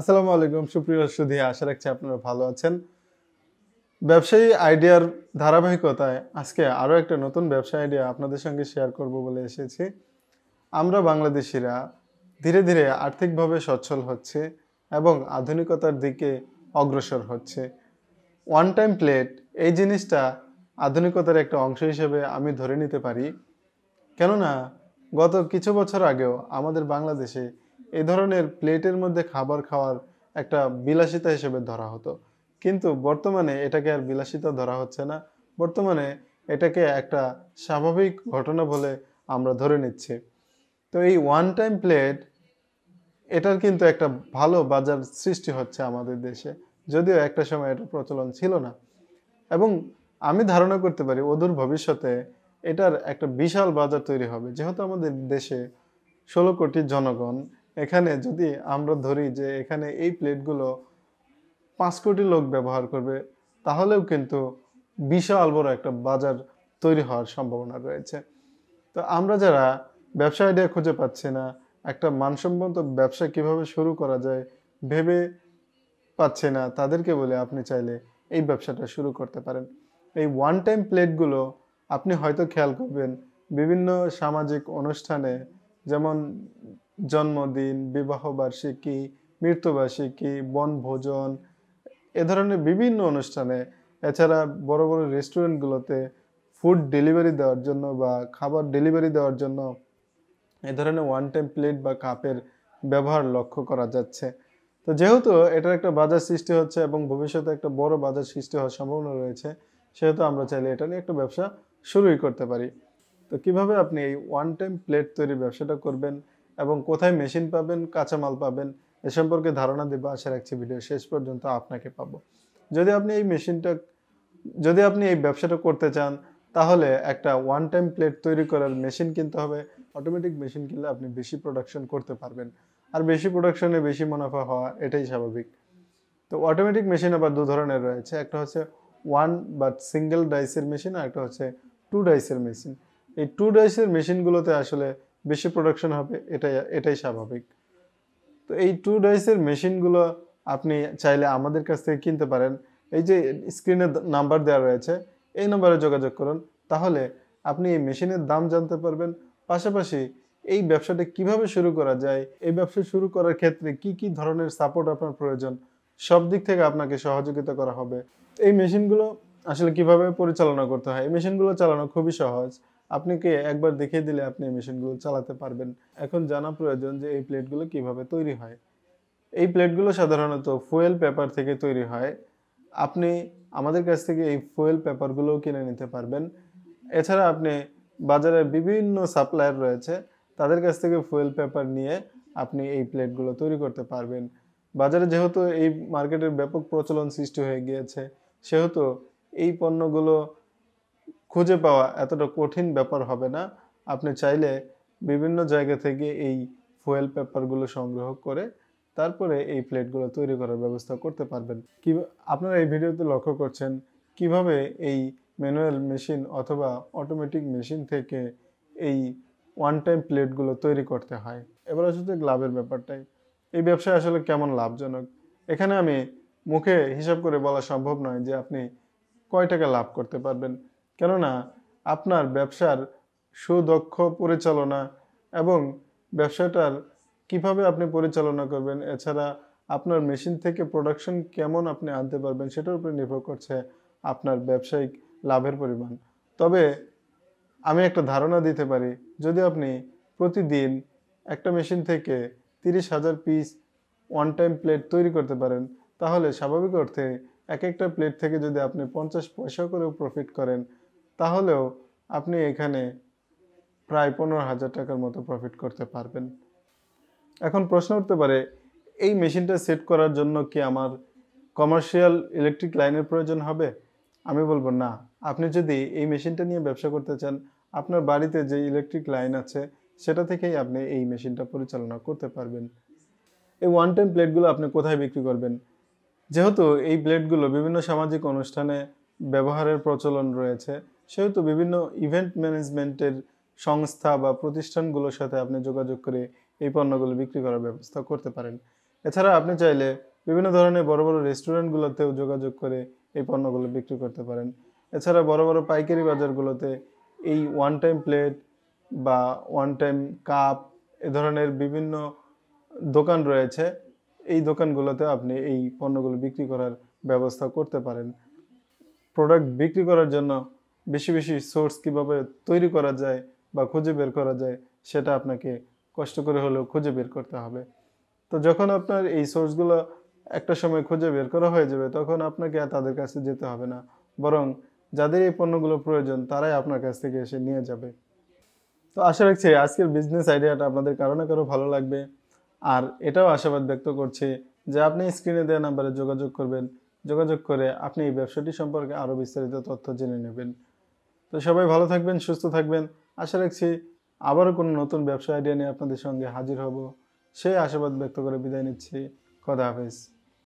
আসসালামু আলাইকুম সুপ্রিয় সুধী আশা রাখছি আপনারা ভালো আছেন ব্যবসায়ী আইডিয়ার ধারাবাহিকতায় আজকে আরও একটা নতুন ব্যবসা আইডিয়া আপনাদের সঙ্গে শেয়ার করব বলে এসেছি আমরা বাংলাদেশিরা ধীরে ধীরে আর্থিকভাবে সচ্ছল হচ্ছে এবং আধুনিকতার দিকে অগ্রসর হচ্ছে ওয়ান টাইম প্লেট এই জিনিসটা আধুনিকতার একটা অংশ হিসেবে আমি ধরে নিতে পারি কেননা গত কিছু বছর আগেও আমাদের বাংলাদেশে এ ধরনের প্লেটের মধ্যে খাবার খাওয়ার একটা বিলাসিতা হিসেবে ধরা হতো কিন্তু বর্তমানে এটাকে আর বিলাসিতা ধরা হচ্ছে না বর্তমানে এটাকে একটা স্বাভাবিক ঘটনা বলে আমরা ধরে নিচ্ছি তো এই ওয়ান টাইম প্লেট এটার কিন্তু একটা ভালো বাজার সৃষ্টি হচ্ছে আমাদের দেশে যদিও একটা সময় এটা প্রচলন ছিল না এবং আমি ধারণা করতে পারি অদূর ভবিষ্যতে এটার একটা বিশাল বাজার তৈরি হবে যেহেতু আমাদের দেশে ষোলো কোটি জনগণ এখানে যদি আমরা ধরি যে এখানে এই প্লেটগুলো পাঁচ কোটি লোক ব্যবহার করবে তাহলেও কিন্তু বিশাল বড় একটা বাজার তৈরি হওয়ার সম্ভাবনা রয়েছে তো আমরা যারা ব্যবসা আইডিয়া খুঁজে পাচ্ছি না একটা মানসম্মত ব্যবসা কিভাবে শুরু করা যায় ভেবে পাচ্ছে না তাদেরকে বলে আপনি চাইলে এই ব্যবসাটা শুরু করতে পারেন এই ওয়ান টাইম প্লেটগুলো আপনি হয়তো খেয়াল করবেন বিভিন্ন সামাজিক অনুষ্ঠানে যেমন জন্মদিন বিবাহবার্ষিকী মৃত্যুবার্ষিকী বনভোজন এ ধরনের বিভিন্ন অনুষ্ঠানে এছাড়া বড় বড় রেস্টুরেন্টগুলোতে ফুড ডেলিভারি দেওয়ার জন্য বা খাবার ডেলিভারি দেওয়ার জন্য এ ধরনের ওয়ান টাইম প্লেট বা কাপের ব্যবহার লক্ষ্য করা যাচ্ছে তো যেহেতু এটার একটা বাজার সৃষ্টি হচ্ছে এবং ভবিষ্যতে একটা বড় বাজার সৃষ্টি হওয়ার সম্ভাবনা রয়েছে সেহেতু আমরা চাইলে এটা নিয়ে একটা ব্যবসা শুরুই করতে পারি তো কিভাবে আপনি এই ওয়ান টাইম প্লেট তৈরি ব্যবসাটা করবেন এবং কোথায় মেশিন পাবেন কাঁচামাল পাবেন এ সম্পর্কে ধারণা দেবো আশা রাখছি ভিডিও শেষ পর্যন্ত আপনাকে পাবো যদি আপনি এই মেশিনটা যদি আপনি এই ব্যবসাটা করতে চান তাহলে একটা ওয়ান টাইম প্লেট তৈরি করার মেশিন কিনতে হবে অটোমেটিক মেশিন কিনলে আপনি বেশি প্রোডাকশন করতে পারবেন আর বেশি প্রোডাকশনে বেশি মুনাফা হওয়া এটাই স্বাভাবিক তো অটোমেটিক মেশিন আবার দু ধরনের রয়েছে একটা হচ্ছে ওয়ান বা সিঙ্গেল ডাইসের মেশিন আর একটা হচ্ছে টু ডাইসের মেশিন এই টু ডাইসের মেশিনগুলোতে আসলে বেশি প্রোডাকশন হবে এটাই এটাই স্বাভাবিক তো এই টু ডাইসের মেশিনগুলো আপনি চাইলে আমাদের কাছ থেকে কিনতে পারেন এই যে স্ক্রিনে নাম্বার দেওয়া রয়েছে এই নাম্বারে যোগাযোগ করুন তাহলে আপনি এই মেশিনের দাম জানতে পারবেন পাশাপাশি এই ব্যবসাটা কিভাবে শুরু করা যায় এই ব্যবসা শুরু করার ক্ষেত্রে কি কি ধরনের সাপোর্ট আপনার প্রয়োজন সব দিক থেকে আপনাকে সহযোগিতা করা হবে এই মেশিনগুলো আসলে কিভাবে পরিচালনা করতে হয় এই মেশিনগুলো চালানো খুবই সহজ আপনাকে একবার দেখিয়ে দিলে আপনি মেশিনগুলো চালাতে পারবেন এখন জানা প্রয়োজন যে এই প্লেটগুলো কিভাবে তৈরি হয় এই প্লেটগুলো সাধারণত ফুয়েল পেপার থেকে তৈরি হয় আপনি আমাদের কাছ থেকে এই ফুয়েল পেপারগুলোও কিনে নিতে পারবেন এছাড়া আপনি বাজারে বিভিন্ন সাপ্লায়ার রয়েছে তাদের কাছ থেকে ফুয়েল পেপার নিয়ে আপনি এই প্লেটগুলো তৈরি করতে পারবেন বাজারে যেহেতু এই মার্কেটের ব্যাপক প্রচলন সৃষ্টি হয়ে গিয়েছে সেহেতু এই পণ্যগুলো খুঁজে পাওয়া এতটা কঠিন ব্যাপার হবে না আপনি চাইলে বিভিন্ন জায়গা থেকে এই ফুয়েল পেপারগুলো সংগ্রহ করে তারপরে এই প্লেটগুলো তৈরি করার ব্যবস্থা করতে পারবেন কি আপনারা এই ভিডিওতে লক্ষ্য করছেন কিভাবে এই ম্যানুয়াল মেশিন অথবা অটোমেটিক মেশিন থেকে এই ওয়ান টাইম প্লেটগুলো তৈরি করতে হয় এবার আসলে লাভের ব্যাপারটাই এই ব্যবসায় আসলে কেমন লাভজনক এখানে আমি মুখে হিসাব করে বলা সম্ভব নয় যে আপনি কয় টাকা লাভ করতে পারবেন কেননা আপনার ব্যবসার সুদক্ষ পরিচালনা এবং ব্যবসাটার কিভাবে আপনি পরিচালনা করবেন এছাড়া আপনার মেশিন থেকে প্রোডাকশন কেমন আপনি আনতে পারবেন সেটার উপরে নির্ভর করছে আপনার ব্যবসায়িক লাভের পরিমাণ তবে আমি একটা ধারণা দিতে পারি যদি আপনি প্রতিদিন একটা মেশিন থেকে তিরিশ হাজার পিস ওয়ান টাইম প্লেট তৈরি করতে পারেন তাহলে স্বাভাবিক অর্থে এক একটা প্লেট থেকে যদি আপনি পঞ্চাশ পয়সা করেও প্রফিট করেন তাহলেও আপনি এখানে প্রায় পনেরো হাজার টাকার মতো প্রফিট করতে পারবেন এখন প্রশ্ন উঠতে পারে এই মেশিনটা সেট করার জন্য কি আমার কমার্শিয়াল ইলেকট্রিক লাইনের প্রয়োজন হবে আমি বলবো না আপনি যদি এই মেশিনটা নিয়ে ব্যবসা করতে চান আপনার বাড়িতে যে ইলেকট্রিক লাইন আছে সেটা থেকেই আপনি এই মেশিনটা পরিচালনা করতে পারবেন এই ওয়ান টাইম প্লেটগুলো আপনি কোথায় বিক্রি করবেন যেহেতু এই প্লেটগুলো বিভিন্ন সামাজিক অনুষ্ঠানে ব্যবহারের প্রচলন রয়েছে সেহেতু বিভিন্ন ইভেন্ট ম্যানেজমেন্টের সংস্থা বা প্রতিষ্ঠানগুলোর সাথে আপনি যোগাযোগ করে এই পণ্যগুলো বিক্রি করার ব্যবস্থা করতে পারেন এছাড়া আপনি চাইলে বিভিন্ন ধরনের বড় বড় রেস্টুরেন্টগুলোতেও যোগাযোগ করে এই পণ্যগুলো বিক্রি করতে পারেন এছাড়া বড় বড় পাইকারি বাজারগুলোতে এই ওয়ান টাইম প্লেট বা ওয়ান টাইম কাপ এ ধরনের বিভিন্ন দোকান রয়েছে এই দোকানগুলোতে আপনি এই পণ্যগুলো বিক্রি করার ব্যবস্থা করতে পারেন প্রোডাক্ট বিক্রি করার জন্য বেশি বেশি সোর্স কিভাবে তৈরি করা যায় বা খুঁজে বের করা যায় সেটা আপনাকে কষ্ট করে হলেও খুঁজে বের করতে হবে তো যখন আপনার এই সোর্সগুলো একটা সময় খুঁজে বের করা হয়ে যাবে তখন আপনাকে আর তাদের কাছে যেতে হবে না বরং যাদের এই পণ্যগুলো প্রয়োজন তারাই আপনার কাছ থেকে এসে নিয়ে যাবে তো আশা রাখছি আজকের বিজনেস আইডিয়াটা আপনাদের কারো না কারো ভালো লাগবে আর এটাও আশাবাদ ব্যক্ত করছি যে আপনি স্ক্রিনে দেওয়া নাম্বারে যোগাযোগ করবেন যোগাযোগ করে আপনি এই ব্যবসাটি সম্পর্কে আরও বিস্তারিত তথ্য জেনে নেবেন তো সবাই ভালো থাকবেন সুস্থ থাকবেন আশা রাখছি আবারও কোনো নতুন ব্যবসা আইডিয়া নিয়ে আপনাদের সঙ্গে হাজির হব সেই আশাবাদ ব্যক্ত করে বিদায় নিচ্ছি খোদা হাফেজ